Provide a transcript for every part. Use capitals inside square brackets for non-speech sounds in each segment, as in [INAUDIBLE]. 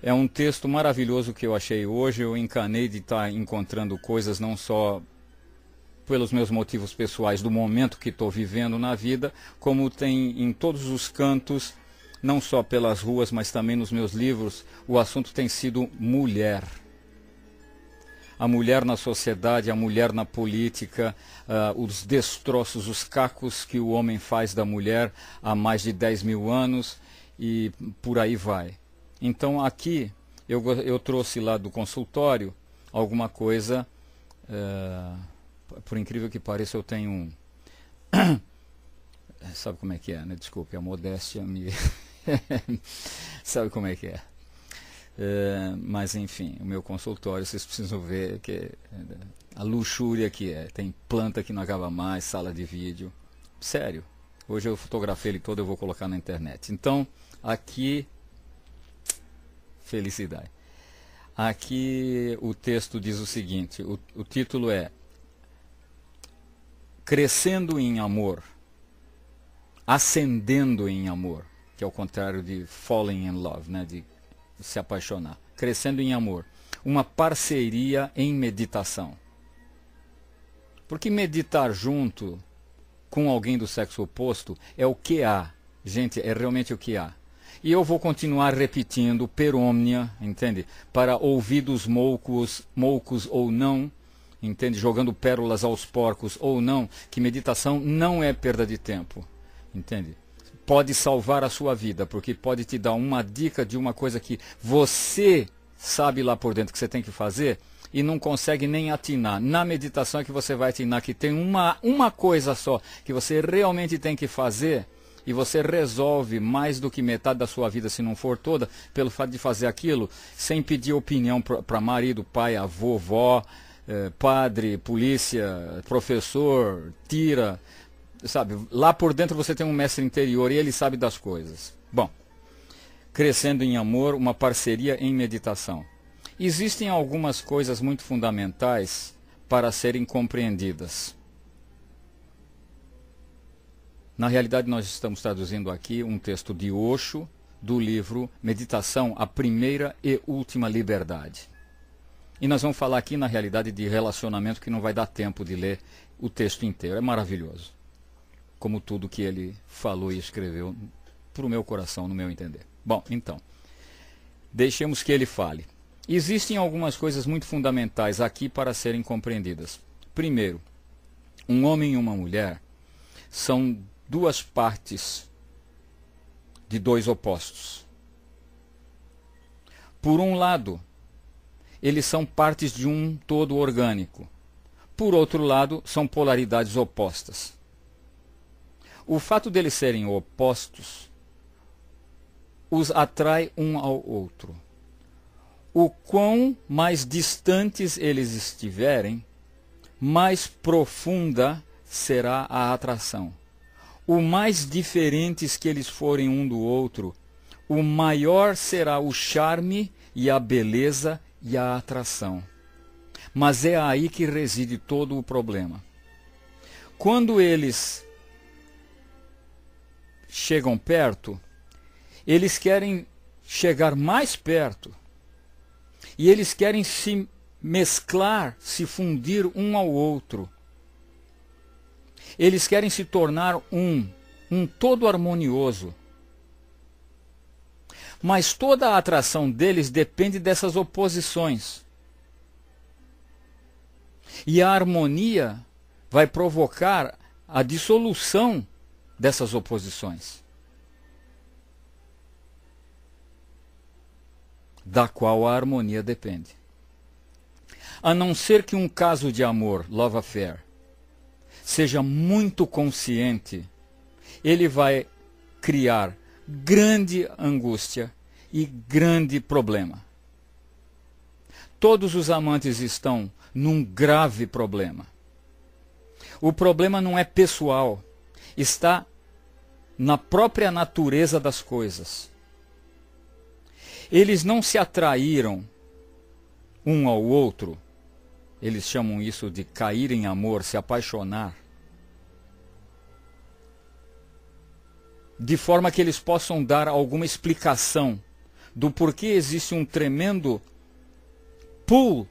É um texto maravilhoso que eu achei hoje. Eu encanei de estar tá encontrando coisas não só pelos meus motivos pessoais do momento que estou vivendo na vida, como tem em todos os cantos, não só pelas ruas, mas também nos meus livros, o assunto tem sido mulher. A mulher na sociedade, a mulher na política, uh, os destroços, os cacos que o homem faz da mulher há mais de 10 mil anos e por aí vai. Então aqui eu, eu trouxe lá do consultório alguma coisa, eh, por incrível que pareça eu tenho um... [COUGHS] Sabe como é que é, né? Desculpe, a modéstia me... [LAUGHS] Sabe como é que é. Eh, mas enfim, o meu consultório, vocês precisam ver que eh, a luxúria que é. Tem planta que não acaba mais, sala de vídeo. Sério. Hoje eu fotografei ele todo, eu vou colocar na internet. Então, aqui felicidade. Aqui o texto diz o seguinte: o, o título é Crescendo em Amor, Ascendendo em Amor, que é o contrário de Falling in Love, né, de se apaixonar. Crescendo em Amor, uma parceria em meditação. Porque meditar junto com alguém do sexo oposto é o que há. Gente, é realmente o que há. E eu vou continuar repetindo perômnia, entende? Para ouvidos moucos, moucos ou não, entende? Jogando pérolas aos porcos ou não, que meditação não é perda de tempo, entende? Pode salvar a sua vida, porque pode te dar uma dica de uma coisa que você sabe lá por dentro que você tem que fazer e não consegue nem atinar. Na meditação é que você vai atinar que tem uma, uma coisa só que você realmente tem que fazer e você resolve mais do que metade da sua vida, se não for toda, pelo fato de fazer aquilo, sem pedir opinião para marido, pai, avô, vó, eh, padre, polícia, professor, tira. Sabe, lá por dentro você tem um mestre interior e ele sabe das coisas. Bom, crescendo em amor, uma parceria em meditação. Existem algumas coisas muito fundamentais para serem compreendidas. Na realidade, nós estamos traduzindo aqui um texto de Osho do livro Meditação, a Primeira e Última Liberdade. E nós vamos falar aqui, na realidade, de relacionamento que não vai dar tempo de ler o texto inteiro. É maravilhoso. Como tudo que ele falou e escreveu para o meu coração, no meu entender. Bom, então, deixemos que ele fale. Existem algumas coisas muito fundamentais aqui para serem compreendidas. Primeiro, um homem e uma mulher são duas partes de dois opostos. Por um lado, eles são partes de um todo orgânico. Por outro lado, são polaridades opostas. O fato deles serem opostos os atrai um ao outro. O quão mais distantes eles estiverem, mais profunda será a atração o mais diferentes é que eles forem um do outro, o maior será o charme e a beleza e a atração. Mas é aí que reside todo o problema. Quando eles chegam perto, eles querem chegar mais perto e eles querem se mesclar, se fundir um ao outro. Eles querem se tornar um, um todo harmonioso. Mas toda a atração deles depende dessas oposições. E a harmonia vai provocar a dissolução dessas oposições, da qual a harmonia depende. A não ser que um caso de amor, love affair, seja muito consciente, ele vai criar grande angústia e grande problema. Todos os amantes estão num grave problema. O problema não é pessoal, está na própria natureza das coisas. Eles não se atraíram um ao outro eles chamam isso de cair em amor, se apaixonar. De forma que eles possam dar alguma explicação do porquê existe um tremendo pull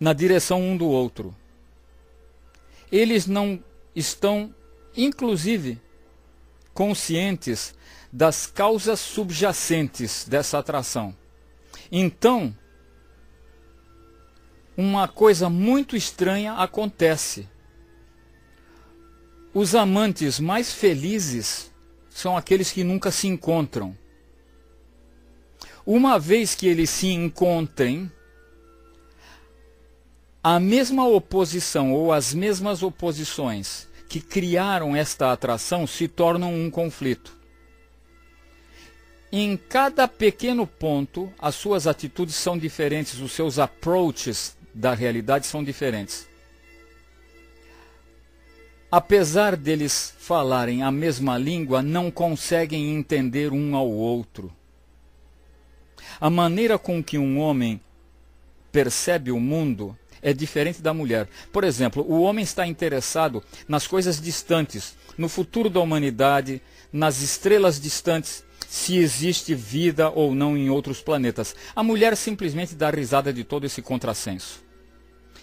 na direção um do outro. Eles não estão, inclusive, conscientes das causas subjacentes dessa atração. Então, uma coisa muito estranha acontece. Os amantes mais felizes são aqueles que nunca se encontram. Uma vez que eles se encontrem, a mesma oposição ou as mesmas oposições que criaram esta atração se tornam um conflito. Em cada pequeno ponto, as suas atitudes são diferentes, os seus approaches da realidade são diferentes. Apesar deles falarem a mesma língua, não conseguem entender um ao outro. A maneira com que um homem percebe o mundo é diferente da mulher. Por exemplo, o homem está interessado nas coisas distantes, no futuro da humanidade, nas estrelas distantes, se existe vida ou não em outros planetas. A mulher simplesmente dá risada de todo esse contrassenso.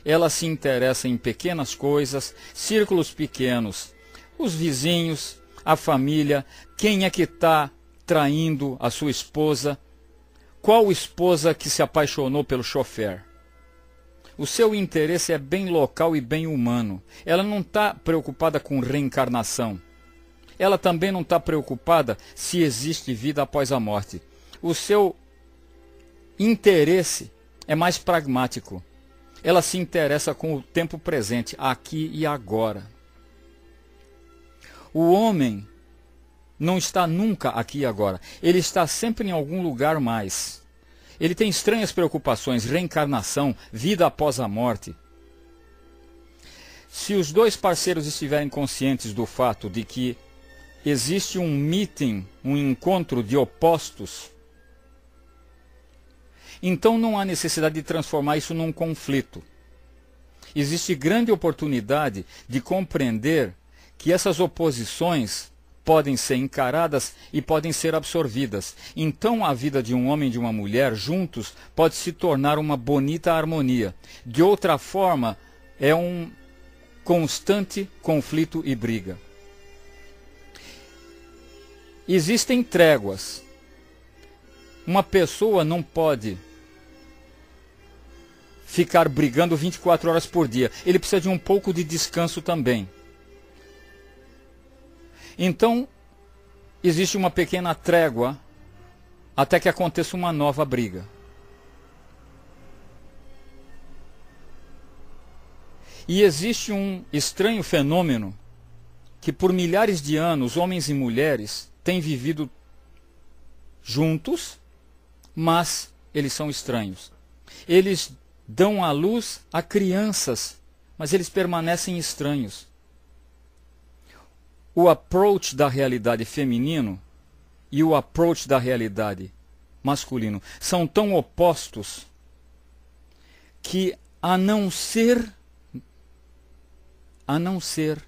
Ela se interessa em pequenas coisas, círculos pequenos, os vizinhos, a família, quem é que está traindo a sua esposa, qual esposa que se apaixonou pelo chofer. O seu interesse é bem local e bem humano. Ela não está preocupada com reencarnação. Ela também não está preocupada se existe vida após a morte. O seu interesse é mais pragmático. Ela se interessa com o tempo presente, aqui e agora. O homem não está nunca aqui e agora. Ele está sempre em algum lugar mais. Ele tem estranhas preocupações, reencarnação, vida após a morte. Se os dois parceiros estiverem conscientes do fato de que existe um meeting, um encontro de opostos, então não há necessidade de transformar isso num conflito. Existe grande oportunidade de compreender que essas oposições podem ser encaradas e podem ser absorvidas. Então a vida de um homem e de uma mulher juntos pode se tornar uma bonita harmonia. De outra forma, é um constante conflito e briga. Existem tréguas. Uma pessoa não pode ficar brigando 24 horas por dia. Ele precisa de um pouco de descanso também. Então, existe uma pequena trégua até que aconteça uma nova briga. E existe um estranho fenômeno que por milhares de anos homens e mulheres têm vivido juntos, mas eles são estranhos. Eles dão à luz a crianças, mas eles permanecem estranhos. O approach da realidade feminino e o approach da realidade masculino são tão opostos que a não ser a não ser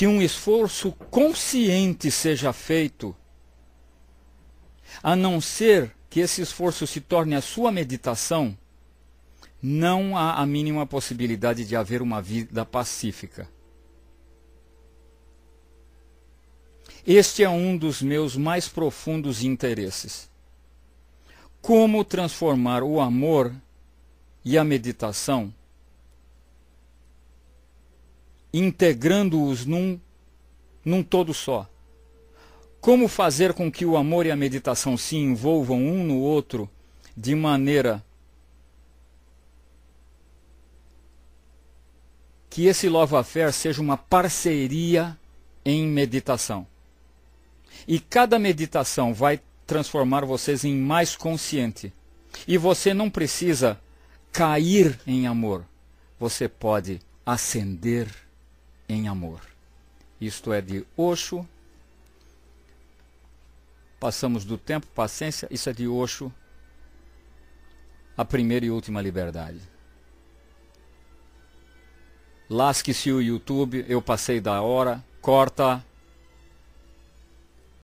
que um esforço consciente seja feito, a não ser que esse esforço se torne a sua meditação, não há a mínima possibilidade de haver uma vida pacífica. Este é um dos meus mais profundos interesses. Como transformar o amor e a meditação integrando-os num, num todo só. Como fazer com que o amor e a meditação se envolvam um no outro de maneira que esse Love Affair seja uma parceria em meditação. E cada meditação vai transformar vocês em mais consciente. E você não precisa cair em amor. Você pode ascender em amor. Isto é de Oxo. Passamos do tempo, paciência, isso é de Oxo. A primeira e última liberdade. Lasque-se o YouTube, eu passei da hora, corta.